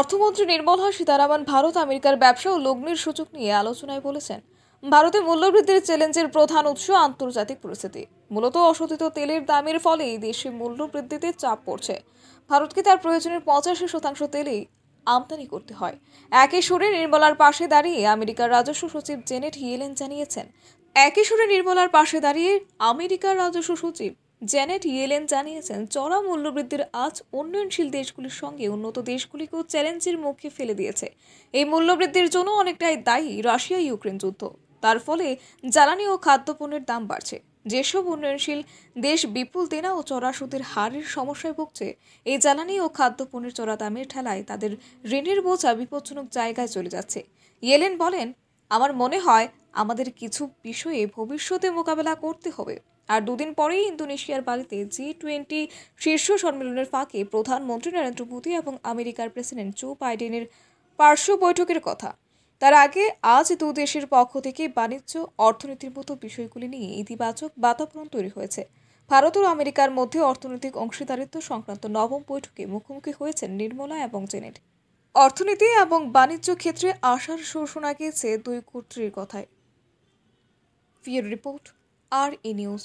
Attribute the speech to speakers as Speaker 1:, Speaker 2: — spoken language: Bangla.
Speaker 1: অর্থমন্ত্রী নির্মলা সীতারামন ভারত আমেরিকার ব্যবসা ও লগ্নির সূচক নিয়ে আলোচনায় বলেছেন ভারতে মূল্যবৃদ্ধির চ্যালেঞ্জের প্রধান উৎস আন্তর্জাতিক পরিস্থিতি মূলত অশোধিত তেলের দামের ফলে দেশে মূল্যবৃদ্ধিতে চাপ পড়ছে ভারতকে তার প্রয়োজনের পঁচাশি শতাংশ তেলেই আমদানি করতে হয় একই সুরে নির্মলার পাশে দাঁড়িয়ে আমেরিকার রাজস্ব সচিব জেনেট হিয়েলেন জানিয়েছেন একই সুরে নির্মলার পাশে দাঁড়িয়ে আমেরিকার রাজস্ব সচিব জ্যানেট ইয়েলেন জানিয়েছেন চড়া মূল্যবৃদ্ধির আজ উন্নয়নশীল দেশগুলির সঙ্গে উন্নত দেশগুলিকেও চ্যালেঞ্জের মুখে ফেলে দিয়েছে এই মূল্যবৃদ্ধির জন্য অনেকটাই দায়ী রাশিয়া ইউক্রেন যুদ্ধ তার ফলে জ্বালানি ও খাদ্যপণ্যের দাম বাড়ছে যেসব উন্নয়নশীল দেশ বিপুল দেনা ও চড়া সুদের হারের সমস্যায় ভুগছে এই জ্বালানি ও খাদ্যপণ্যের চড়া দামের ঠেলায় তাদের ঋণের বোঝা বিপজ্জনক জায়গায় চলে যাচ্ছে ইয়েলেন বলেন আমার মনে হয় আমাদের কিছু বিষয়ে ভবিষ্যতে মোকাবেলা করতে হবে আর দুদিন পরেই ইন্দোনেশিয়ার বাড়িতে জি টোয়েন্টি শীর্ষ সম্মেলনের ফাঁকে প্রধানমন্ত্রী নরেন্দ্র মোদী এবং আমেরিকার প্রেসিডেন্ট জো বাইডেনের পার্শ্ব বৈঠকের কথা তার আগে আজ দু দেশের পক্ষ থেকে বাণিজ্য অর্থনীতির মতো বিষয়গুলি নিয়ে ইতিবাচক বাতাবরণ তৈরি হয়েছে ভারত ও আমেরিকার মধ্যে অর্থনৈতিক অংশীদারিত্ব সংক্রান্ত নবম বৈঠকে মুখোমুখি হয়েছেন নির্মলা এবং জেনেট অর্থনীতি এবং বাণিজ্য ক্ষেত্রে আশার সুর শোনা গিয়েছে দুই কর্ত্রীর কথায় ফিয়ার রিপোর্ট আর ই নিউজ